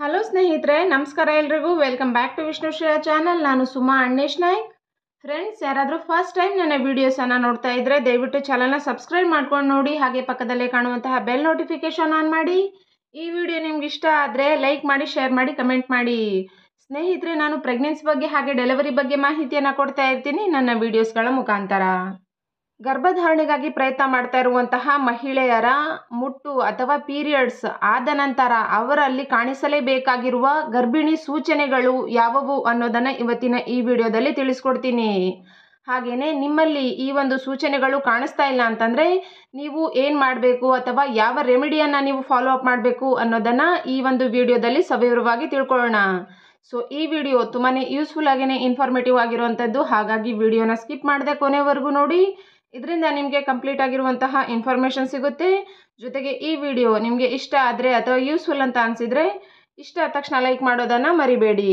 hello ಸ್ನೇಹಿತರೆ ನಮಸ್ಕಾರ ಎಲ್ರಿಗೂ welcome back to Vishnu Shreya channel ನಾನು ಸುಮಾ ಅಣ್ಣೇಶ್ ನಾಯ್ಕ್ ಫ್ರೆಂಡ್ಸ್ ಯಾರಾದರೂ ಫಸ್ಟ್ ಟೈಮ್ ನನ್ನ ವೀಡಿಯೋಸನ್ನು ನೋಡ್ತಾ ಇದ್ದರೆ ದಯವಿಟ್ಟು ಚಾನಲ್ನ ಸಬ್ಸ್ಕ್ರೈಬ್ ಮಾಡ್ಕೊಂಡು ನೋಡಿ ಹಾಗೆ ಪಕ್ಕದಲ್ಲೇ ಕಾಣುವಂತಹ ಬೆಲ್ ನೋಟಿಫಿಕೇಷನ್ ಆನ್ ಮಾಡಿ ಈ ವಿಡಿಯೋ ನಿಮ್ಗೆ ಇಷ್ಟ ಆದರೆ ಲೈಕ್ ಮಾಡಿ ಶೇರ್ ಮಾಡಿ ಕಮೆಂಟ್ ಮಾಡಿ ಸ್ನೇಹಿತರೆ ನಾನು ಪ್ರೆಗ್ನೆನ್ಸಿ ಬಗ್ಗೆ ಹಾಗೆ ಡೆಲಿವರಿ ಬಗ್ಗೆ ಮಾಹಿತಿಯನ್ನು ಕೊಡ್ತಾ ಇರ್ತೀನಿ ನನ್ನ ವೀಡಿಯೋಸ್ಗಳ ಮುಖಾಂತರ ಗರ್ಭಧಾರಣೆಗಾಗಿ ಪ್ರಯತ್ನ ಮಾಡ್ತಾ ಇರುವಂತಹ ಮಹಿಳೆಯರ ಮುಟ್ಟು ಅಥವಾ ಪೀರಿಯಡ್ಸ್ ಆದ ನಂತರ ಅವರಲ್ಲಿ ಕಾಣಿಸಲೇಬೇಕಾಗಿರುವ ಗರ್ಭಿಣಿ ಸೂಚನೆಗಳು ಯಾವುವು ಅನ್ನೋದನ್ನು ಇವತ್ತಿನ ಈ ವಿಡಿಯೋದಲ್ಲಿ ತಿಳಿಸ್ಕೊಡ್ತೀನಿ ಹಾಗೆಯೇ ನಿಮ್ಮಲ್ಲಿ ಈ ಒಂದು ಸೂಚನೆಗಳು ಕಾಣಿಸ್ತಾ ಇಲ್ಲ ಅಂತಂದರೆ ನೀವು ಏನು ಮಾಡಬೇಕು ಅಥವಾ ಯಾವ ರೆಮಿಡಿಯನ್ನು ನೀವು ಫಾಲೋ ಅಪ್ ಮಾಡಬೇಕು ಅನ್ನೋದನ್ನು ಈ ಒಂದು ವಿಡಿಯೋದಲ್ಲಿ ಸವಿವರವಾಗಿ ತಿಳ್ಕೊಳ್ಳೋಣ ಸೊ ಈ ವಿಡಿಯೋ ತುಂಬಾ ಯೂಸ್ಫುಲ್ ಆಗಿಯೇ ಇನ್ಫಾರ್ಮೇಟಿವ್ ಆಗಿರುವಂಥದ್ದು ಹಾಗಾಗಿ ವಿಡಿಯೋನ ಸ್ಕಿಪ್ ಮಾಡದೆ ಕೊನೆವರೆಗೂ ನೋಡಿ ಇದರಿಂದ ನಿಮಗೆ ಕಂಪ್ಲೀಟ್ ಆಗಿರುವಂತಹ ಇನ್ಫಾರ್ಮೇಷನ್ ಸಿಗುತ್ತೆ ಜೊತೆಗೆ ಈ ವಿಡಿಯೋ ನಿಮಗೆ ಇಷ್ಟ ಆದರೆ ಅಥವಾ ಯೂಸ್ಫುಲ್ ಅಂತ ಅನಿಸಿದರೆ ಇಷ್ಟ ಆದ ತಕ್ಷಣ ಲೈಕ್ ಮಾಡೋದನ್ನು ಮರಿಬೇಡಿ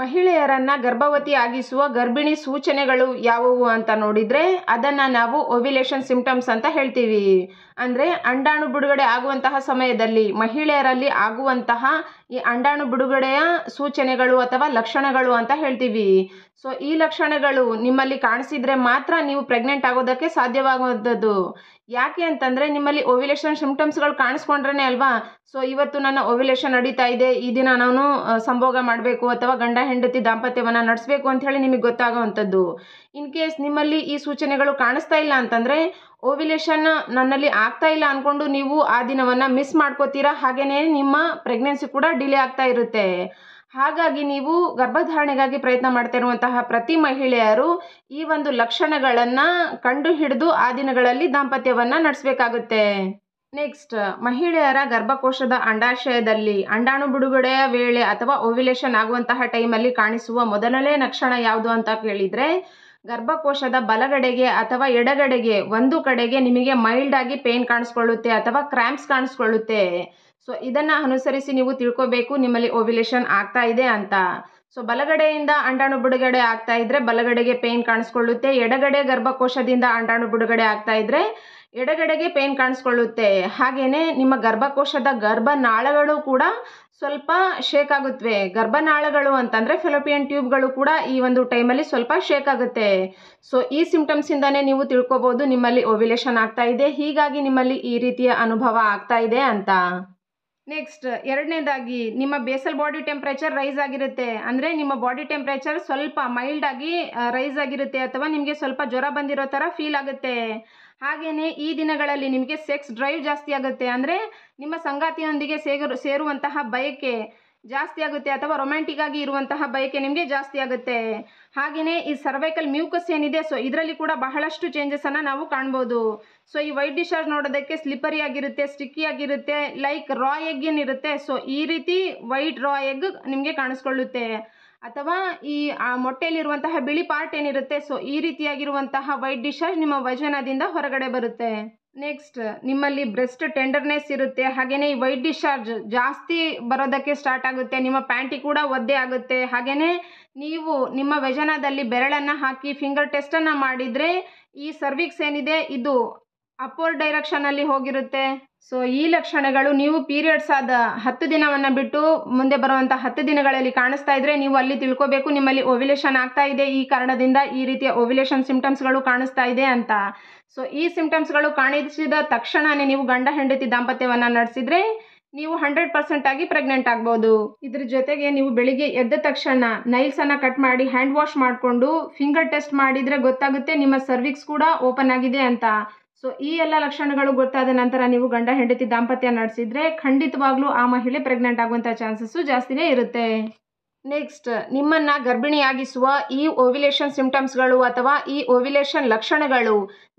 ಮಹಿಳೆಯರನ್ನು ಗರ್ಭವತಿ ಆಗಿಸುವ ಗರ್ಭಿಣಿ ಸೂಚನೆಗಳು ಯಾವುವು ಅಂತ ನೋಡಿದರೆ ಅದನ್ನು ನಾವು ಒವಿಲೇಷನ್ ಸಿಂಪ್ಟಮ್ಸ್ ಅಂತ ಹೇಳ್ತೀವಿ ಅಂದರೆ ಅಂಡಾಣು ಬಿಡುಗಡೆ ಆಗುವಂತಹ ಸಮಯದಲ್ಲಿ ಮಹಿಳೆಯರಲ್ಲಿ ಆಗುವಂತಹ ಈ ಅಂಡಾಣು ಬಿಡುಗಡೆಯ ಸೂಚನೆಗಳು ಅಥವಾ ಲಕ್ಷಣಗಳು ಅಂತ ಹೇಳ್ತೀವಿ ಸೊ ಈ ಲಕ್ಷಣಗಳು ನಿಮ್ಮಲ್ಲಿ ಕಾಣಿಸಿದರೆ ಮಾತ್ರ ನೀವು ಪ್ರೆಗ್ನೆಂಟ್ ಆಗೋದಕ್ಕೆ ಸಾಧ್ಯವಾಗುವಂಥದ್ದು ಯಾಕೆ ಅಂತಂದರೆ ನಿಮ್ಮಲ್ಲಿ ಓವಿಲೇಷನ್ ಸಿಮ್ಟಮ್ಸ್ಗಳು ಕಾಣಿಸ್ಕೊಂಡ್ರೇ ಅಲ್ವಾ ಸೊ ಇವತ್ತು ನನ್ನ ಓವಿಲೇಷನ್ ನಡೀತಾ ಇದೆ ಈ ದಿನ ನಾನು ಸಂಭೋಗ ಮಾಡಬೇಕು ಅಥವಾ ಗಂಡ ಹೆಂಡತಿ ದಾಂಪತ್ಯವನ್ನು ನಡೆಸಬೇಕು ಅಂಥೇಳಿ ನಿಮಗೆ ಗೊತ್ತಾಗೋವಂಥದ್ದು ಇನ್ ಕೇಸ್ ನಿಮ್ಮಲ್ಲಿ ಈ ಸೂಚನೆಗಳು ಕಾಣಿಸ್ತಾ ಇಲ್ಲ ಅಂತಂದರೆ ಓವಿಲೇಷನ್ ನನ್ನಲ್ಲಿ ಆಗ್ತಾ ಇಲ್ಲ ಅಂದ್ಕೊಂಡು ನೀವು ಆ ದಿನವನ್ನು ಮಿಸ್ ಮಾಡ್ಕೋತೀರಾ ಹಾಗೆಯೇ ನಿಮ್ಮ ಪ್ರೆಗ್ನೆನ್ಸಿ ಕೂಡ ಡಿಲೇ ಆಗ್ತಾ ಇರುತ್ತೆ ಹಾಗಾಗಿ ನೀವು ಗರ್ಭಧಾರಣೆಗಾಗಿ ಪ್ರಯತ್ನ ಮಾಡ್ತಿರುವಂತಹ ಪ್ರತಿ ಮಹಿಳೆಯರು ಈ ಒಂದು ಲಕ್ಷಣಗಳನ್ನು ಕಂಡು ಹಿಡಿದು ಆ ದಿನಗಳಲ್ಲಿ ದಾಂಪತ್ಯವನ್ನು ನಡೆಸಬೇಕಾಗುತ್ತೆ ನೆಕ್ಸ್ಟ್ ಮಹಿಳೆಯರ ಗರ್ಭಕೋಶದ ಅಂಡಾಶಯದಲ್ಲಿ ಅಂಡಾಣು ಬಿಡುಗಡೆಯ ವೇಳೆ ಅಥವಾ ಓವ್ಯುಲೇಷನ್ ಆಗುವಂತಹ ಟೈಮಲ್ಲಿ ಕಾಣಿಸುವ ಮೊದಲನೇ ಲಕ್ಷಣ ಯಾವುದು ಅಂತ ಕೇಳಿದರೆ ಗರ್ಭಕೋಶದ ಬಲಗಡೆಗೆ ಅಥವಾ ಎಡಗಡೆಗೆ ಒಂದು ಕಡೆಗೆ ನಿಮಗೆ ಮೈಲ್ಡ್ ಆಗಿ ಪೇನ್ ಕಾಣಿಸ್ಕೊಳ್ಳುತ್ತೆ ಅಥವಾ ಕ್ರಾಂಪ್ಸ್ ಕಾಣಿಸ್ಕೊಳ್ಳುತ್ತೆ ಸೊ ಇದನ್ನು ಅನುಸರಿಸಿ ನೀವು ತಿಳ್ಕೊಬೇಕು ನಿಮ್ಮಲ್ಲಿ ಓವಿಲೇಷನ್ ಆಗ್ತಾ ಇದೆ ಅಂತ ಸೊ ಬಲಗಡೆಯಿಂದ ಅಂಡಾಣು ಬಿಡುಗಡೆ ಆಗ್ತಾ ಇದ್ರೆ ಬಲಗಡೆಗೆ ಪೇನ್ ಕಾಣಿಸ್ಕೊಳ್ಳುತ್ತೆ ಎಡಗಡೆ ಗರ್ಭಕೋಶದಿಂದ ಅಂಡಾಣು ಬಿಡುಗಡೆ ಆಗ್ತಾ ಇದ್ರೆ ಎಡಗಡೆಗೆ ಪೇಯ್ನ್ ಕಾಣಿಸ್ಕೊಳ್ಳುತ್ತೆ ಹಾಗೆಯೇ ನಿಮ್ಮ ಗರ್ಭಕೋಶದ ಗರ್ಭನಾಳಗಳು ಕೂಡ ಸ್ವಲ್ಪ ಶೇಕ್ ಆಗುತ್ತವೆ ಗರ್ಭನಾಳಗಳು ಅಂತಂದರೆ ಫೆಲೋಪಿಯನ್ ಟ್ಯೂಬ್ಗಳು ಕೂಡ ಈ ಒಂದು ಟೈಮಲ್ಲಿ ಸ್ವಲ್ಪ ಶೇಕ್ ಆಗುತ್ತೆ ಸೊ ಈ ಸಿಂಪ್ಟಮ್ಸಿಂದನೇ ನೀವು ತಿಳ್ಕೊಬೋದು ನಿಮ್ಮಲ್ಲಿ ಓವ್ಯುಲೇಷನ್ ಆಗ್ತಾ ಇದೆ ಹೀಗಾಗಿ ನಿಮ್ಮಲ್ಲಿ ಈ ರೀತಿಯ ಅನುಭವ ಆಗ್ತಾ ಇದೆ ಅಂತ ನೆಕ್ಸ್ಟ್ ಎರಡನೇದಾಗಿ ನಿಮ್ಮ ಬೇಸಲ್ ಬಾಡಿ ಟೆಂಪ್ರೇಚರ್ ರೈಸ್ ಆಗಿರುತ್ತೆ ಅಂದರೆ ನಿಮ್ಮ ಬಾಡಿ ಟೆಂಪ್ರೇಚರ್ ಸ್ವಲ್ಪ ಮೈಲ್ಡ್ ಆಗಿ ರೈಸ್ ಆಗಿರುತ್ತೆ ಅಥವಾ ನಿಮಗೆ ಸ್ವಲ್ಪ ಜ್ವರ ಬಂದಿರೋ ಥರ ಫೀಲ್ ಆಗುತ್ತೆ ಹಾಗೆಯೇ ಈ ದಿನಗಳಲ್ಲಿ ನಿಮಗೆ ಸೆಕ್ಸ್ ಡ್ರೈವ್ ಜಾಸ್ತಿ ಆಗುತ್ತೆ ಅಂದರೆ ನಿಮ್ಮ ಸಂಗಾತಿಯೊಂದಿಗೆ ಸೇರು ಸೇರುವಂತಹ ಬಯಕೆ ಜಾಸ್ತಿ ಆಗುತ್ತೆ ಅಥವಾ ರೊಮ್ಯಾಂಟಿಕ್ ಆಗಿ ಇರುವಂತಹ ಬಯಕೆ ನಿಮಗೆ ಜಾಸ್ತಿ ಆಗುತ್ತೆ ಹಾಗೆಯೇ ಈ ಸರ್ವೈಕಲ್ ಮ್ಯೂಕಸ್ ಏನಿದೆ ಸೊ ಇದರಲ್ಲಿ ಕೂಡ ಬಹಳಷ್ಟು ಚೇಂಜಸನ್ನು ನಾವು ಕಾಣ್ಬೋದು ಸೊ ಈ ವೈಟ್ ಡಿಶಾರ್ಜ್ ನೋಡೋದಕ್ಕೆ ಸ್ಲಿಪ್ಪರಿ ಆಗಿರುತ್ತೆ ಸ್ಟಿಕ್ಕಿ ಆಗಿರುತ್ತೆ ಲೈಕ್ ರಾ ಎಗ್ ಏನಿರುತ್ತೆ ಸೊ ಈ ರೀತಿ ವೈಟ್ ರಾ ಎಗ್ ನಿಮಗೆ ಕಾಣಿಸ್ಕೊಳ್ಳುತ್ತೆ ಅಥವಾ ಈ ಆ ಮೊಟ್ಟೆಯಲ್ಲಿರುವಂತಹ ಬಿಳಿ ಪಾರ್ಟ್ ಏನಿರುತ್ತೆ ಸೊ ಈ ರೀತಿಯಾಗಿರುವಂತಹ ವೈಟ್ ಡಿಶಸ್ ನಿಮ್ಮ ವಜನದಿಂದ ಹೊರಗಡೆ ಬರುತ್ತೆ ನೆಕ್ಸ್ಟ್ ನಿಮ್ಮಲ್ಲಿ ಬ್ರೆಸ್ಟ್ ಟೆಂಡರ್ನೆಸ್ ಇರುತ್ತೆ ಹಾಗೆಯೇ ಈ ವೈಟ್ ಡಿಸ್ಚಾರ್ಜ್ ಜಾಸ್ತಿ ಬರೋದಕ್ಕೆ ಸ್ಟಾರ್ಟ್ ಆಗುತ್ತೆ ನಿಮ್ಮ ಪ್ಯಾಂಟಿ ಕೂಡ ಒದ್ದೆ ಆಗುತ್ತೆ ಹಾಗೆಯೇ ನೀವು ನಿಮ್ಮ ವ್ಯಜನದಲ್ಲಿ ಬೆರಳನ್ನು ಹಾಕಿ ಫಿಂಗರ್ ಟೆಸ್ಟನ್ನು ಮಾಡಿದರೆ ಈ ಸರ್ವಿಕ್ಸ್ ಏನಿದೆ ಇದು ಅಪ್ಪರ್ ಡೈರೆಕ್ಷನಲ್ಲಿ ಹೋಗಿರುತ್ತೆ ಸೊ ಈ ಲಕ್ಷಣಗಳು ನೀವು ಪೀರಿಯಡ್ಸ್ ಆದ ಹತ್ತು ದಿನವನ್ನು ಬಿಟ್ಟು ಮುಂದೆ ಬರುವಂಥ ಹತ್ತು ದಿನಗಳಲ್ಲಿ ಕಾಣಿಸ್ತಾ ಇದ್ರೆ ನೀವು ಅಲ್ಲಿ ತಿಳ್ಕೋಬೇಕು ನಿಮ್ಮಲ್ಲಿ ಓವಿಲೇಷನ್ ಆಗ್ತಾ ಇದೆ ಈ ಕಾರಣದಿಂದ ಈ ರೀತಿಯ ಓವ್ಯುಲೇಷನ್ ಸಿಂಪ್ಟಮ್ಸ್ಗಳು ಕಾಣಿಸ್ತಾ ಇದೆ ಅಂತ ಸೊ ಈ ಸಿಂಪ್ಟಮ್ಸ್ಗಳು ಕಾಣಿಸಿದ ತಕ್ಷಣವೇ ನೀವು ಗಂಡ ಹೆಂಡತಿ ದಾಂಪತ್ಯವನ್ನು ನಡೆಸಿದ್ರೆ ನೀವು ಹಂಡ್ರೆಡ್ ಪರ್ಸೆಂಟ್ ಆಗಿ ಪ್ರೆಗ್ನೆಂಟ್ ಆಗ್ಬೋದು ಇದ್ರ ಜೊತೆಗೆ ನೀವು ಬೆಳಿಗ್ಗೆ ಎದ್ದ ತಕ್ಷಣ ನೈಲ್ಸ್ ಕಟ್ ಮಾಡಿ ಹ್ಯಾಂಡ್ ವಾಶ್ ಮಾಡಿಕೊಂಡು ಫಿಂಗರ್ ಟೆಸ್ಟ್ ಮಾಡಿದರೆ ಗೊತ್ತಾಗುತ್ತೆ ನಿಮ್ಮ ಸರ್ವಿಕ್ಸ್ ಕೂಡ ಓಪನ್ ಆಗಿದೆ ಅಂತ ಸೊ ಈ ಎಲ್ಲ ಲಕ್ಷಣಗಳು ಗೊತ್ತಾದ ನಂತರ ನೀವು ಗಂಡ ಹೆಂಡತಿ ದಾಂಪತ್ಯ ನಡೆಸಿದ್ರೆ ಖಂಡಿತವಾಗ್ಲೂ ಆ ಮಹಿಳೆ ಪ್ರೆಗ್ನೆಂಟ್ ಆಗುವಂಥ ಚಾನ್ಸಸ್ಸು ಜಾಸ್ತಿನೇ ಇರುತ್ತೆ ನೆಕ್ಸ್ಟ್ ನಿಮ್ಮನ್ನು ಗರ್ಭಿಣಿಯಾಗಿಸುವ ಈ ಓವಿಲೇಷನ್ ಸಿಂಪ್ಟಮ್ಸ್ಗಳು ಅಥವಾ ಈ ಓವಿಲೇಷನ್ ಲಕ್ಷಣಗಳು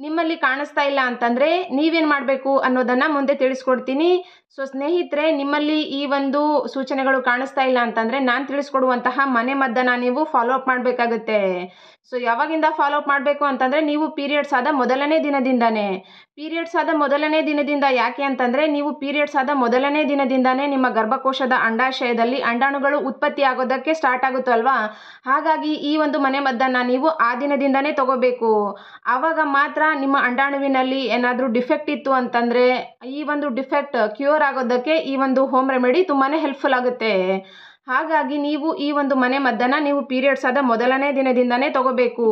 ನಿಮ್ಮಲ್ಲಿ ಕಾಣಿಸ್ತಾ ಇಲ್ಲ ಅಂತಂದರೆ ನೀವೇನು ಮಾಡಬೇಕು ಅನ್ನೋದನ್ನು ಮುಂದೆ ತಿಳಿಸ್ಕೊಡ್ತೀನಿ ಸೊ ಸ್ನೇಹಿತರೆ ನಿಮ್ಮಲ್ಲಿ ಈ ಒಂದು ಸೂಚನೆಗಳು ಕಾಣಿಸ್ತಾ ಇಲ್ಲ ಅಂತಂದರೆ ನಾನು ತಿಳಿಸ್ಕೊಡುವಂತಹ ಮನೆ ಮದ್ದನ್ನು ನೀವು ಫಾಲೋ ಅಪ್ ಮಾಡಬೇಕಾಗುತ್ತೆ ಸೊ ಯಾವಾಗಿಂದ ಫಾಲೋ ಅಪ್ ಮಾಡಬೇಕು ಅಂತಂದರೆ ನೀವು ಪೀರಿಯಡ್ಸ್ ಆದ ಮೊದಲನೇ ದಿನದಿಂದನೇ ಪೀರಿಯಡ್ಸ್ ಆದ ಮೊದಲನೇ ದಿನದಿಂದ ಯಾಕೆ ಅಂತಂದರೆ ನೀವು ಪೀರಿಯಡ್ಸ್ ಆದ ಮೊದಲನೇ ದಿನದಿಂದನೇ ನಿಮ್ಮ ಗರ್ಭಕೋಶದ ಅಂಡಾಶಯದಲ್ಲಿ ಅಂಡಾಣುಗಳು ಉತ್ಪತ್ತಿ ಆಗೋದಕ್ಕೆ ಸ್ಟಾರ್ಟ್ ಆಗುತ್ತಲ್ವಾ ಹಾಗಾಗಿ ಈ ಒಂದು ಮನೆ ಮದ್ದನ್ನು ನೀವು ಆ ದಿನದಿಂದನೇ ತಗೋಬೇಕು ಆವಾಗ ಮಾತ್ರ ನಿಮ್ಮ ಅಂಡಾಣುವಿನಲ್ಲಿ ಏನಾದರೂ ಡಿಫೆಕ್ಟ್ ಇತ್ತು ಅಂತಂದರೆ ಈ ಒಂದು ಡಿಫೆಕ್ಟ್ ಕ್ಯೂರ್ ಆಗೋದಕ್ಕೆ ಈ ಒಂದು ಹೋಮ್ ರೆಮಿಡಿ ತುಂಬಾ ಹೆಲ್ಪ್ಫುಲ್ ಆಗುತ್ತೆ ಹಾಗಾಗಿ ನೀವು ಈ ಒಂದು ಮನೆ ಮದ್ದನ್ನು ನೀವು ಪೀರಿಯಡ್ಸ್ ಆದ ಮೊದಲನೇ ದಿನದಿಂದನೇ ತಗೋಬೇಕು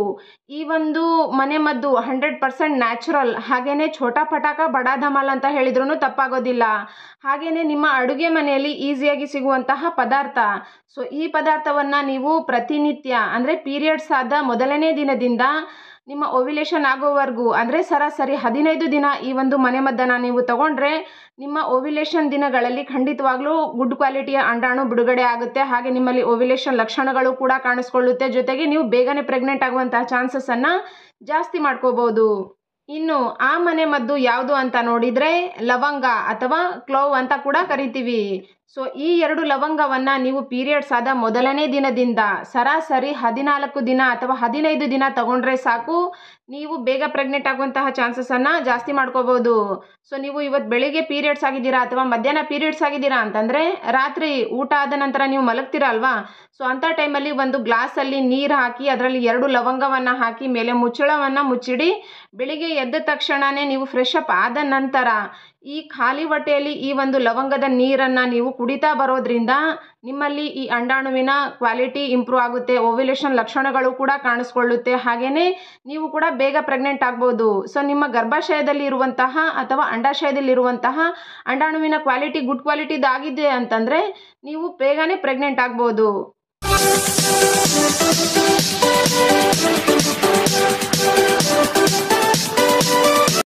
ಈ ಒಂದು ಮನೆ ಮದ್ದು ಹಂಡ್ರೆಡ್ ಪರ್ಸೆಂಟ್ ನ್ಯಾಚುರಲ್ ಹಾಗೆಯೇ ಛೋಟಾ ಪಟಾಕ ಬಡಾ ಧಮಲ್ ಅಂತ ಹೇಳಿದ್ರೂ ತಪ್ಪಾಗೋದಿಲ್ಲ ಹಾಗೆಯೇ ನಿಮ್ಮ ಅಡುಗೆ ಮನೆಯಲ್ಲಿ ಈಸಿಯಾಗಿ ಸಿಗುವಂತಹ ಪದಾರ್ಥ ಸೊ ಈ ಪದಾರ್ಥವನ್ನು ನೀವು ಪ್ರತಿನಿತ್ಯ ಅಂದರೆ ಪೀರಿಯಡ್ಸ್ ಆದ ಮೊದಲನೇ ದಿನದಿಂದ ನಿಮ್ಮ ಓವಿಲೇಷನ್ ಆಗೋವರೆಗೂ ಅಂದರೆ ಸರಾಸರಿ ಹದಿನೈದು ದಿನ ಈ ಒಂದು ಮದ್ದನ್ನು ನೀವು ತಗೊಂಡ್ರೆ ನಿಮ್ಮ ಓವ್ಯುಲೇಷನ್ ದಿನಗಳಲ್ಲಿ ಖಂಡಿತವಾಗ್ಲೂ ಗುಡ್ ಕ್ವಾಲಿಟಿಯ ಅಂಡಾಣು ಬಿಡುಗಡೆ ಆಗುತ್ತೆ ಹಾಗೆ ನಿಮ್ಮಲ್ಲಿ ಓವಿಲೇಷನ್ ಲಕ್ಷಣಗಳು ಕೂಡ ಕಾಣಿಸ್ಕೊಳ್ಳುತ್ತೆ ಜೊತೆಗೆ ನೀವು ಬೇಗನೆ ಪ್ರೆಗ್ನೆಂಟ್ ಆಗುವಂತಹ ಚಾನ್ಸಸನ್ನು ಜಾಸ್ತಿ ಮಾಡ್ಕೋಬೋದು ಇನ್ನು ಆ ಮನೆ ಮದ್ದು ಯಾವುದು ಅಂತ ನೋಡಿದರೆ ಲವಂಗ ಅಥವಾ ಕ್ಲೋವ್ ಅಂತ ಕೂಡ ಕರಿತೀವಿ ಸೊ ಈ ಎರಡು ಲವಂಗವನ್ನು ನೀವು ಪೀರಿಯಡ್ಸ್ ಆದ ಮೊದಲನೇ ದಿನದಿಂದ ಸರಾಸರಿ ಹದಿನಾಲ್ಕು ದಿನ ಅಥವಾ ಹದಿನೈದು ದಿನ ತಗೊಂಡ್ರೆ ಸಾಕು ನೀವು ಬೇಗ ಪ್ರೆಗ್ನೆಂಟ್ ಆಗುವಂತಹ ಚಾನ್ಸಸನ್ನು ಜಾಸ್ತಿ ಮಾಡ್ಕೋಬೋದು ಸೊ ನೀವು ಇವತ್ತು ಬೆಳಿಗ್ಗೆ ಪೀರಿಯಡ್ಸ್ ಆಗಿದ್ದೀರಾ ಅಥವಾ ಮಧ್ಯಾಹ್ನ ಪೀರಿಯಡ್ಸ್ ಆಗಿದ್ದೀರಾ ಅಂತಂದರೆ ರಾತ್ರಿ ಊಟ ಆದ ನಂತರ ನೀವು ಮಲಗ್ತೀರಲ್ವಾ ಸೊ ಅಂಥ ಟೈಮಲ್ಲಿ ಒಂದು ಗ್ಲಾಸಲ್ಲಿ ನೀರು ಹಾಕಿ ಅದರಲ್ಲಿ ಎರಡು ಲವಂಗವನ್ನು ಹಾಕಿ ಮೇಲೆ ಮುಚ್ಚಳವನ್ನು ಮುಚ್ಚಿಡಿ ಬೆಳಿಗ್ಗೆ ಎದ್ದ ತಕ್ಷಣವೇ ನೀವು ಫ್ರೆಶ್ ಅಪ್ ಆದ ನಂತರ ಈ ಖಾಲಿ ಹೊಟ್ಟೆಯಲ್ಲಿ ಈ ಒಂದು ಲವಂಗದ ನೀರನ್ನು ನೀವು ಕುಡಿತಾ ಬರೋದ್ರಿಂದ ನಿಮ್ಮಲ್ಲಿ ಈ ಅಂಡಾಣುವಿನ ಕ್ವಾಲಿಟಿ ಇಂಪ್ರೂವ್ ಆಗುತ್ತೆ ಓವ್ಯುಲೇಷನ್ ಲಕ್ಷಣಗಳು ಕೂಡ ಕಾಣಿಸ್ಕೊಳ್ಳುತ್ತೆ ಹಾಗೆಯೇ ನೀವು ಕೂಡ ಬೇಗ ಪ್ರೆಗ್ನೆಂಟ್ ಆಗ್ಬೋದು ಸೊ ನಿಮ್ಮ ಗರ್ಭಾಶಯದಲ್ಲಿ ಇರುವಂತಹ ಅಥವಾ ಅಂಡಾಶಯದಲ್ಲಿ ಇರುವಂತಹ ಅಂಡಾಣುವಿನ ಕ್ವಾಲಿಟಿ ಗುಡ್ ಕ್ವಾಲಿಟಿದು ಆಗಿದೆ ಅಂತಂದರೆ ನೀವು ಬೇಗನೆ ಪ್ರೆಗ್ನೆಂಟ್ ಆಗ್ಬೋದು